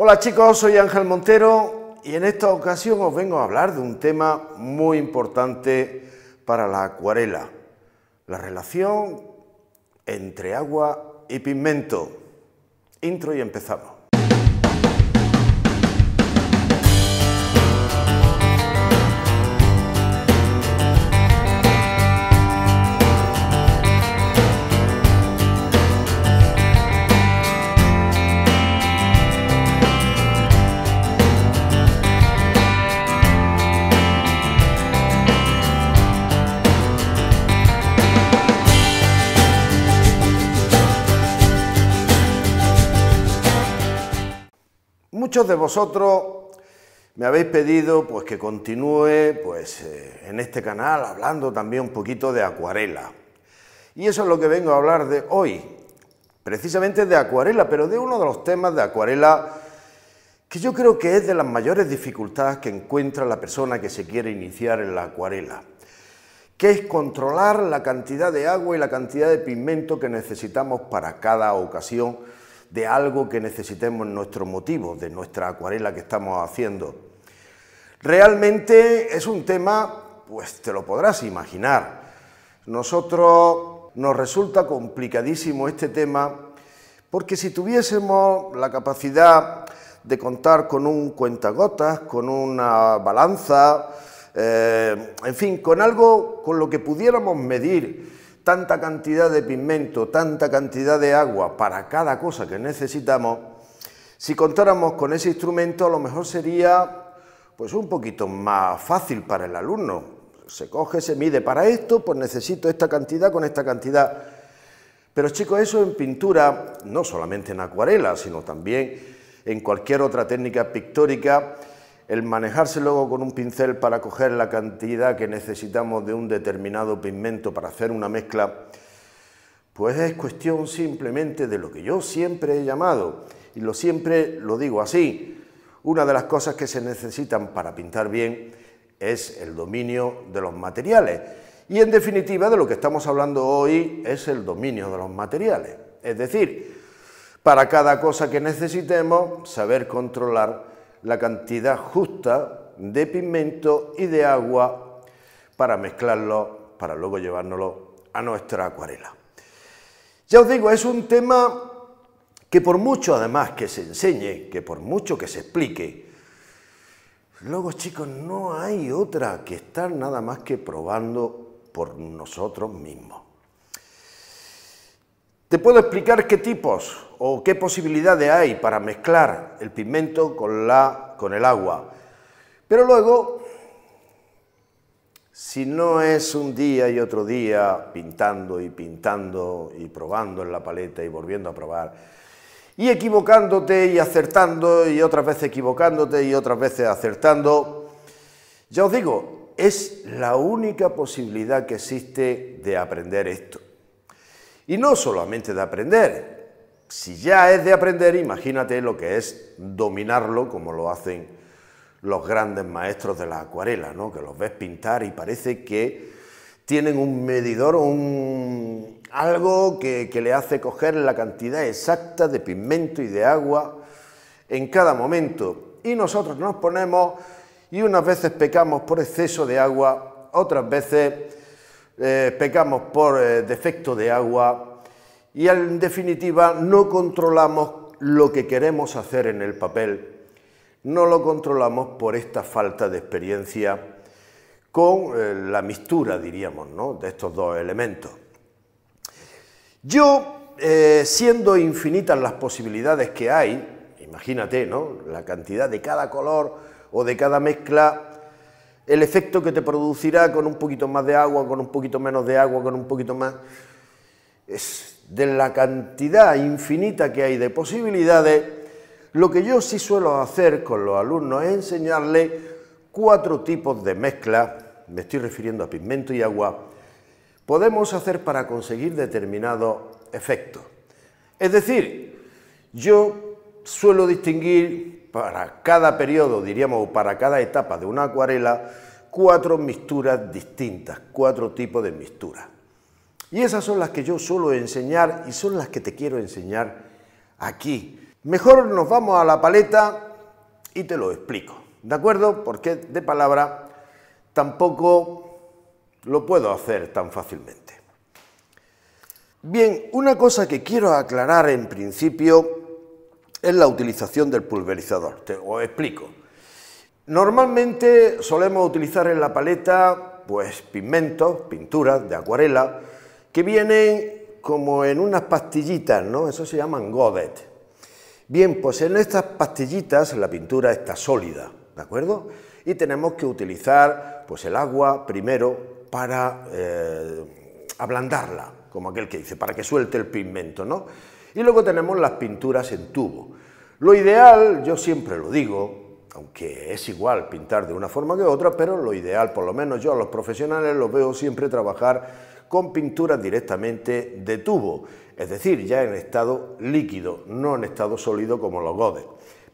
Hola chicos, soy Ángel Montero y en esta ocasión os vengo a hablar de un tema muy importante para la acuarela, la relación entre agua y pigmento. Intro y empezamos. Muchos de vosotros me habéis pedido pues, que continúe pues, eh, en este canal hablando también un poquito de acuarela. Y eso es lo que vengo a hablar de hoy, precisamente de acuarela, pero de uno de los temas de acuarela que yo creo que es de las mayores dificultades que encuentra la persona que se quiere iniciar en la acuarela, que es controlar la cantidad de agua y la cantidad de pigmento que necesitamos para cada ocasión de algo que necesitemos nuestro motivo, de nuestra acuarela que estamos haciendo. Realmente es un tema, pues te lo podrás imaginar. Nosotros nos resulta complicadísimo este tema porque si tuviésemos la capacidad de contar con un cuentagotas, con una balanza, eh, en fin, con algo con lo que pudiéramos medir tanta cantidad de pigmento, tanta cantidad de agua para cada cosa que necesitamos, si contáramos con ese instrumento a lo mejor sería pues un poquito más fácil para el alumno. Se coge, se mide para esto, pues necesito esta cantidad con esta cantidad. Pero chicos, eso en pintura, no solamente en acuarela, sino también en cualquier otra técnica pictórica, el manejarse luego con un pincel para coger la cantidad que necesitamos de un determinado pigmento para hacer una mezcla, pues es cuestión simplemente de lo que yo siempre he llamado, y lo siempre lo digo así, una de las cosas que se necesitan para pintar bien es el dominio de los materiales. Y en definitiva de lo que estamos hablando hoy es el dominio de los materiales. Es decir, para cada cosa que necesitemos, saber controlar la cantidad justa de pigmento y de agua para mezclarlo, para luego llevárnoslo a nuestra acuarela. Ya os digo, es un tema que por mucho además que se enseñe, que por mucho que se explique, luego chicos no hay otra que estar nada más que probando por nosotros mismos. Te puedo explicar qué tipos, o qué posibilidades hay para mezclar el pigmento con, la, con el agua. Pero luego, si no es un día y otro día pintando y pintando y probando en la paleta y volviendo a probar, y equivocándote y acertando y otras veces equivocándote y otras veces acertando, ya os digo, es la única posibilidad que existe de aprender esto. Y no solamente de aprender, si ya es de aprender, imagínate lo que es dominarlo como lo hacen los grandes maestros de la acuarela, ¿no? que los ves pintar y parece que tienen un medidor, un, algo que, le hace coger la cantidad exacta de pigmento y de agua en cada momento. Y nosotros nos ponemos y unas veces pecamos por exceso de agua, otras veces eh, pecamos por eh, defecto de agua, y en definitiva no controlamos lo que queremos hacer en el papel. No lo controlamos por esta falta de experiencia con eh, la mistura, diríamos, ¿no? de estos dos elementos. Yo, eh, siendo infinitas las posibilidades que hay, imagínate ¿no? la cantidad de cada color o de cada mezcla, el efecto que te producirá con un poquito más de agua, con un poquito menos de agua, con un poquito más... Es de la cantidad infinita que hay de posibilidades, lo que yo sí suelo hacer con los alumnos es enseñarles cuatro tipos de mezclas, me estoy refiriendo a pigmento y agua, podemos hacer para conseguir determinados efectos. Es decir, yo suelo distinguir para cada periodo, diríamos, o para cada etapa de una acuarela, cuatro mixturas distintas, cuatro tipos de mixturas. Y esas son las que yo suelo enseñar y son las que te quiero enseñar aquí. Mejor nos vamos a la paleta y te lo explico, ¿de acuerdo? Porque de palabra tampoco lo puedo hacer tan fácilmente. Bien, una cosa que quiero aclarar en principio es la utilización del pulverizador. Te lo explico. Normalmente solemos utilizar en la paleta pues pigmentos, pinturas de acuarela, que vienen como en unas pastillitas, ¿no? Eso se llaman godet. Bien, pues en estas pastillitas la pintura está sólida, ¿de acuerdo? Y tenemos que utilizar pues el agua primero para eh, ablandarla, como aquel que dice, para que suelte el pigmento, ¿no? Y luego tenemos las pinturas en tubo. Lo ideal, yo siempre lo digo, aunque es igual pintar de una forma que otra, pero lo ideal, por lo menos yo a los profesionales los veo siempre trabajar con pinturas directamente de tubo, es decir, ya en estado líquido, no en estado sólido como los godes.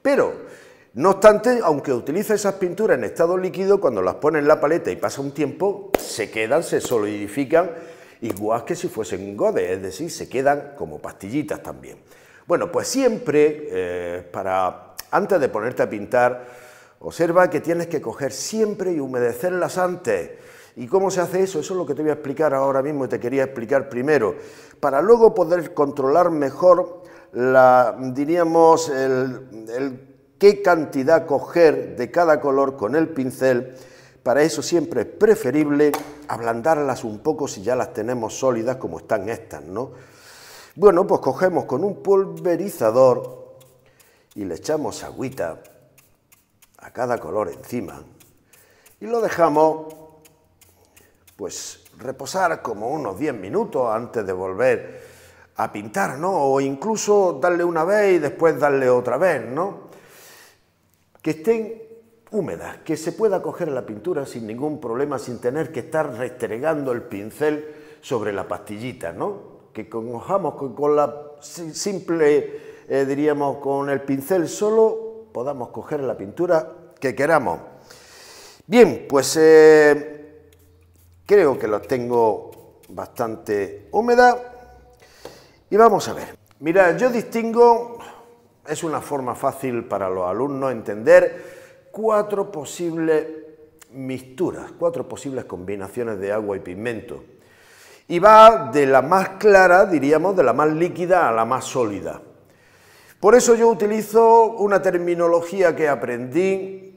Pero, no obstante, aunque utilice esas pinturas en estado líquido, cuando las pone en la paleta y pasa un tiempo, se quedan, se solidifican, igual que si fuesen godes, es decir, se quedan como pastillitas también. Bueno, pues siempre, eh, para, antes de ponerte a pintar, observa que tienes que coger siempre y humedecerlas antes ¿Y cómo se hace eso? Eso es lo que te voy a explicar ahora mismo y te quería explicar primero, para luego poder controlar mejor, la, diríamos, el, qué cantidad coger de cada color con el pincel. Para eso siempre es preferible ablandarlas un poco si ya las tenemos sólidas como están estas, ¿no? Bueno, pues cogemos con un pulverizador y le echamos agüita a cada color encima y lo dejamos pues reposar como unos 10 minutos antes de volver a pintar, ¿no? O incluso darle una vez y después darle otra vez, ¿no? Que estén húmedas, que se pueda coger la pintura sin ningún problema, sin tener que estar restregando el pincel sobre la pastillita, ¿no? Que cojamos con, con la simple, eh, diríamos, con el pincel solo podamos coger la pintura que queramos. Bien, pues... Eh, Creo que la tengo bastante húmeda. Y vamos a ver. Mira, yo distingo, es una forma fácil para los alumnos entender cuatro posibles mixturas, cuatro posibles combinaciones de agua y pigmento. Y va de la más clara, diríamos, de la más líquida a la más sólida. Por eso yo utilizo una terminología que aprendí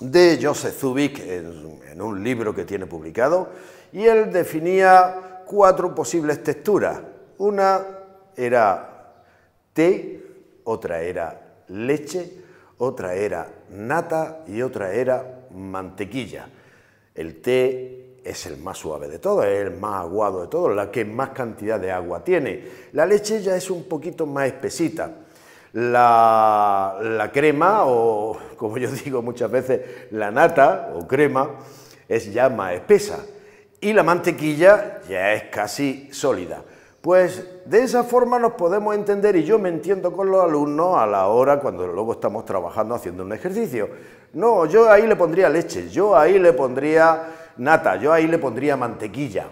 de Joseph Zubik en, un libro que tiene publicado, y él definía cuatro posibles texturas. Una era té, otra era leche, otra era nata y otra era mantequilla. El té es el más suave de todos, es el más aguado de todos, la que más cantidad de agua tiene. La leche ya es un poquito más espesita, la, crema, o como yo digo muchas veces, la nata o crema, es ya más espesa y la mantequilla ya es casi sólida. Pues de esa forma nos podemos entender y yo me entiendo con los alumnos a la hora cuando luego estamos trabajando haciendo un ejercicio. No, yo ahí le pondría leche, yo ahí le pondría nata, yo ahí le pondría mantequilla.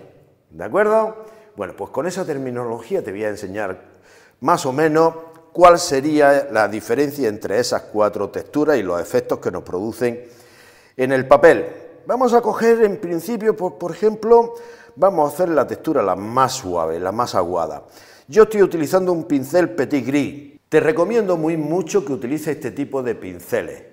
¿De acuerdo? Bueno, pues con esa terminología te voy a enseñar más o menos cuál sería la diferencia entre esas cuatro texturas y los efectos que nos producen en el papel. Vamos a coger en principio, por, ejemplo, vamos a hacer la textura la más suave, la más aguada. Yo estoy utilizando un pincel Petit Gris. Te recomiendo muy mucho que utilices este tipo de pinceles.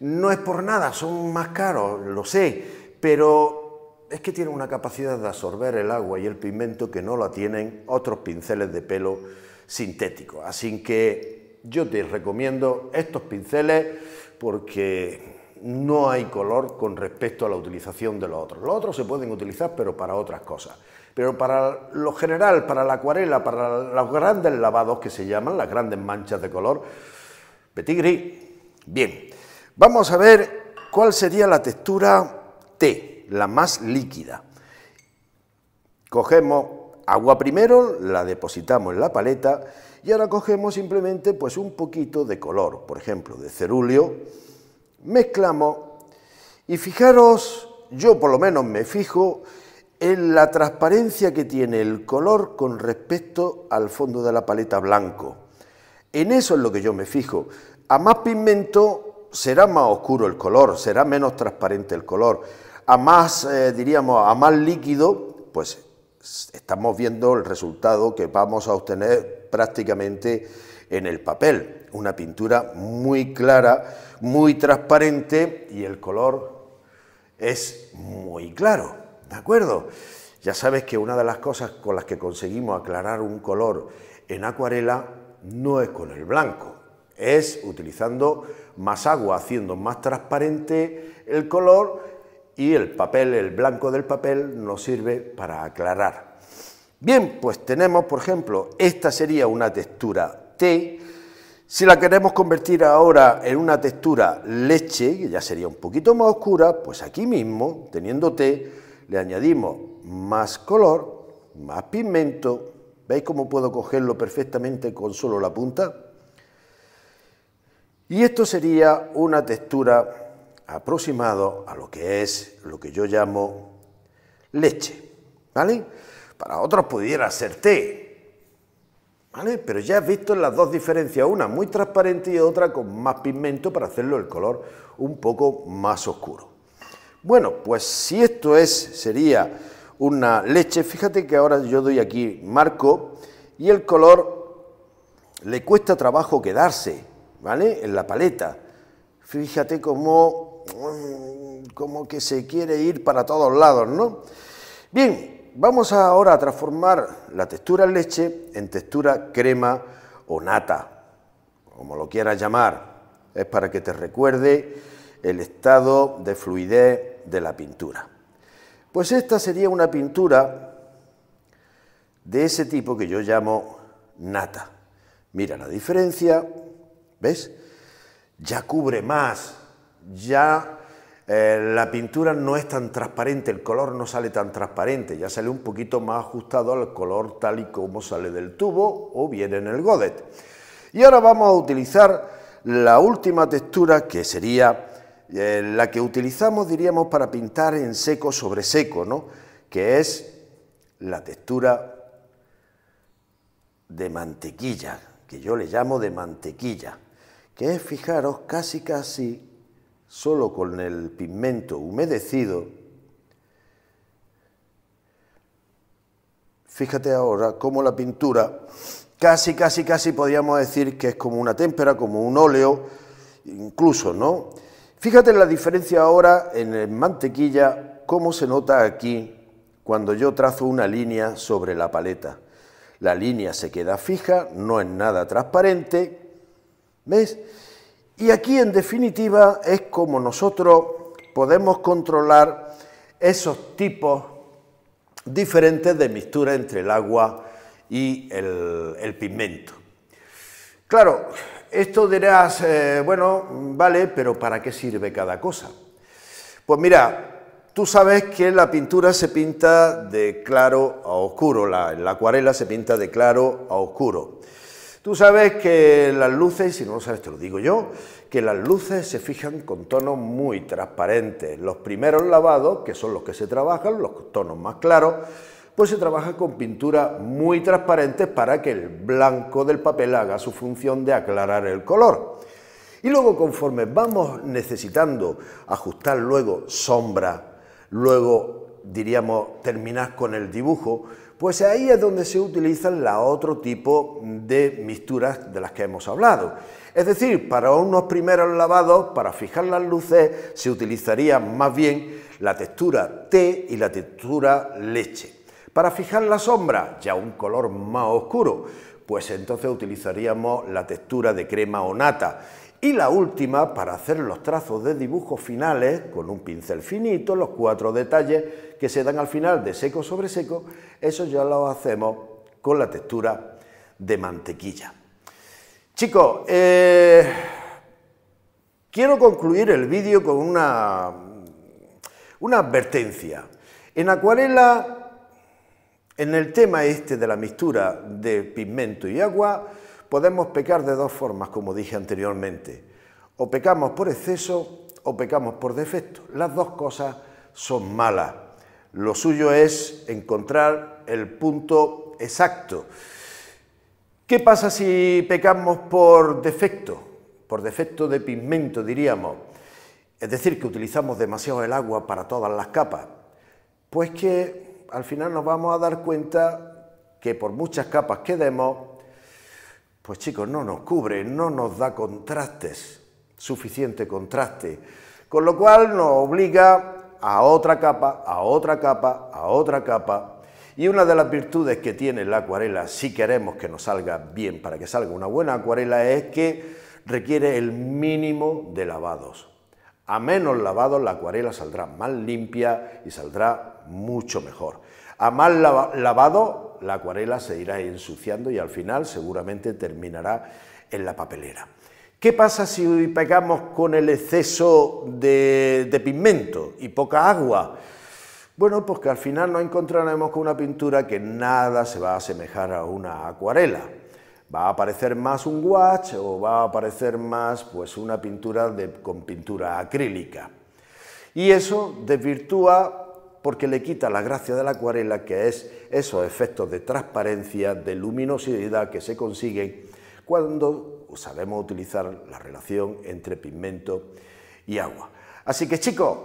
No es por nada, son más caros, lo sé, pero es que tienen una capacidad de absorber el agua y el pigmento que no la tienen otros pinceles de pelo sintético. Así que yo te recomiendo estos pinceles porque no hay color con respecto a la utilización de los otros. Los otros se pueden utilizar, pero para otras cosas. Pero para lo general, para la acuarela, para los grandes lavados que se llaman, las grandes manchas de color, petit gris. Bien, vamos a ver cuál sería la textura T, la más líquida. Cogemos Agua primero la depositamos en la paleta y ahora cogemos simplemente pues un poquito de color, por ejemplo de cerúleo, mezclamos y fijaros, yo por lo menos me fijo en la transparencia que tiene el color con respecto al fondo de la paleta blanco. En eso es lo que yo me fijo. A más pigmento será más oscuro el color, será menos transparente el color. A más, eh, diríamos, a más líquido, pues estamos viendo el resultado que vamos a obtener prácticamente en el papel. Una pintura muy clara, muy transparente y el color es muy claro. ¿De acuerdo? Ya sabes que una de las cosas con las que conseguimos aclarar un color en acuarela no es con el blanco, es utilizando más agua, haciendo más transparente el color y el papel, el blanco del papel, nos sirve para aclarar. Bien, pues tenemos, por ejemplo, esta sería una textura T. Si la queremos convertir ahora en una textura leche, que ya sería un poquito más oscura, pues aquí mismo, teniendo té, le añadimos más color, más pigmento. ¿Veis cómo puedo cogerlo perfectamente con solo la punta? Y esto sería una textura aproximado a lo que es lo que yo llamo leche, ¿vale? Para otros pudiera ser té, ¿vale? Pero ya has visto las dos diferencias, una muy transparente y otra con más pigmento para hacerlo el color un poco más oscuro. Bueno, pues si esto es, sería una leche, fíjate que ahora yo doy aquí marco y el color le cuesta trabajo quedarse, ¿vale? En la paleta. Fíjate cómo como que se quiere ir para todos lados, ¿no? Bien, vamos ahora a transformar la textura leche en textura crema o nata, como lo quieras llamar. Es para que te recuerde el estado de fluidez de la pintura. Pues esta sería una pintura de ese tipo que yo llamo nata. Mira la diferencia, ¿ves? Ya cubre más ya eh, la pintura no es tan transparente, el color no sale tan transparente, ya sale un poquito más ajustado al color tal y como sale del tubo o viene en el godet. Y ahora vamos a utilizar la última textura que sería eh, la que utilizamos, diríamos, para pintar en seco sobre seco, ¿no? que es la textura de mantequilla, que yo le llamo de mantequilla, que es, fijaros, casi casi solo con el pigmento humedecido, fíjate ahora cómo la pintura casi, casi, casi podríamos decir que es como una témpera, como un óleo, incluso, ¿no? Fíjate la diferencia ahora en el mantequilla, cómo se nota aquí cuando yo trazo una línea sobre la paleta. La línea se queda fija, no es nada transparente, ¿ves? Y aquí en definitiva es como nosotros podemos controlar esos tipos diferentes de mixtura entre el agua y el, pigmento. Claro, esto dirás, eh, bueno, vale, pero ¿para qué sirve cada cosa? Pues mira, tú sabes que la pintura se pinta de claro a oscuro, la acuarela se pinta de claro a oscuro. Tú sabes que las luces, si no lo sabes te lo digo yo, que las luces se fijan con tonos muy transparentes. Los primeros lavados, que son los que se trabajan, los tonos más claros, pues se trabaja con pinturas muy transparentes para que el blanco del papel haga su función de aclarar el color. Y luego conforme vamos necesitando ajustar luego sombra, luego diríamos terminar con el dibujo, pues ahí es donde se utilizan la otro tipo de misturas de las que hemos hablado. Es decir, para unos primeros lavados, para fijar las luces, se utilizaría más bien la textura té y la textura leche. Para fijar la sombra, ya un color más oscuro, pues entonces utilizaríamos la textura de crema o nata y la última para hacer los trazos de dibujos finales con un pincel finito, los cuatro detalles que se dan al final de seco sobre seco, eso ya lo hacemos con la textura de mantequilla. Chicos, eh, quiero concluir el vídeo con una, una advertencia. En acuarela, en el tema este de la mixtura de pigmento y agua, Podemos pecar de dos formas, como dije anteriormente. O pecamos por exceso o pecamos por defecto. Las dos cosas son malas. Lo suyo es encontrar el punto exacto. ¿Qué pasa si pecamos por defecto? Por defecto de pigmento, diríamos. Es decir, que utilizamos demasiado el agua para todas las capas. Pues que al final nos vamos a dar cuenta que por muchas capas que demos, pues chicos, no nos cubre, no nos da contrastes, suficiente contraste, con lo cual nos obliga a otra capa, a otra capa, a otra capa. Y una de las virtudes que tiene la acuarela, si queremos que nos salga bien, para que salga una buena acuarela, es que requiere el mínimo de lavados. A menos lavados la acuarela saldrá más limpia y saldrá mucho mejor. A más lavado la acuarela se irá ensuciando y al final seguramente terminará en la papelera. ¿Qué pasa si pegamos con el exceso de, pigmento y poca agua? Bueno, pues que al final nos encontraremos con una pintura que nada se va a asemejar a una acuarela. Va a aparecer más un gouache o va a aparecer más pues, una pintura con pintura acrílica. Y eso desvirtúa porque le quita la gracia de la acuarela, que es esos efectos de transparencia, de luminosidad que se consiguen cuando sabemos utilizar la relación entre pigmento y agua. Así que chicos,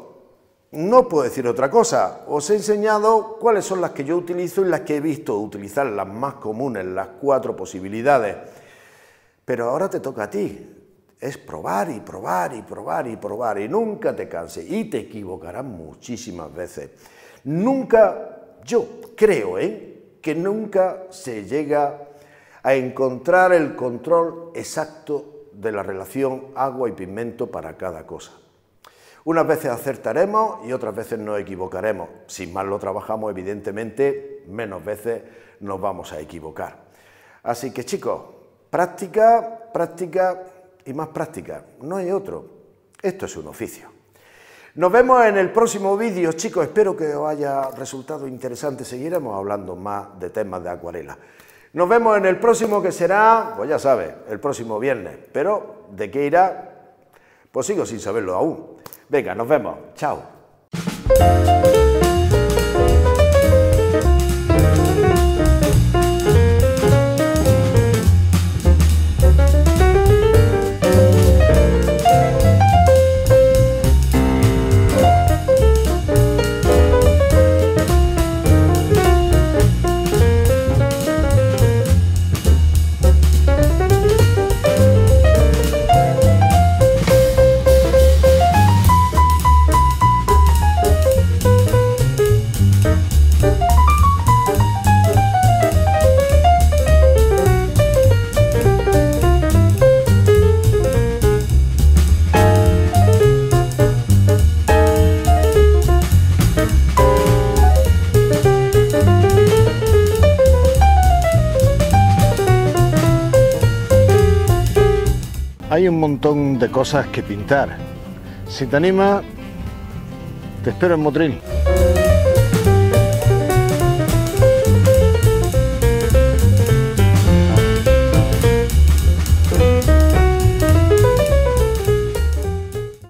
no puedo decir otra cosa, os he enseñado cuáles son las que yo utilizo y las que he visto utilizar, las más comunes, las cuatro posibilidades. Pero ahora te toca a ti, es probar y probar y probar y probar y nunca te canses... y te equivocarás muchísimas veces. Nunca, yo creo, ¿eh? que nunca se llega a encontrar el control exacto de la relación agua y pigmento para cada cosa. Unas veces acertaremos y otras veces nos equivocaremos. Si más lo trabajamos, evidentemente, menos veces nos vamos a equivocar. Así que chicos, práctica, práctica, y más práctica. No hay otro. Esto es un oficio. Nos vemos en el próximo vídeo, chicos. Espero que os haya resultado interesante. Seguiremos hablando más de temas de acuarela. Nos vemos en el próximo que será, pues ya sabes, el próximo viernes. Pero, ¿de qué irá? Pues sigo sin saberlo aún. Venga, nos vemos. Chao. un montón de cosas que pintar. Si te anima, te espero en Motril.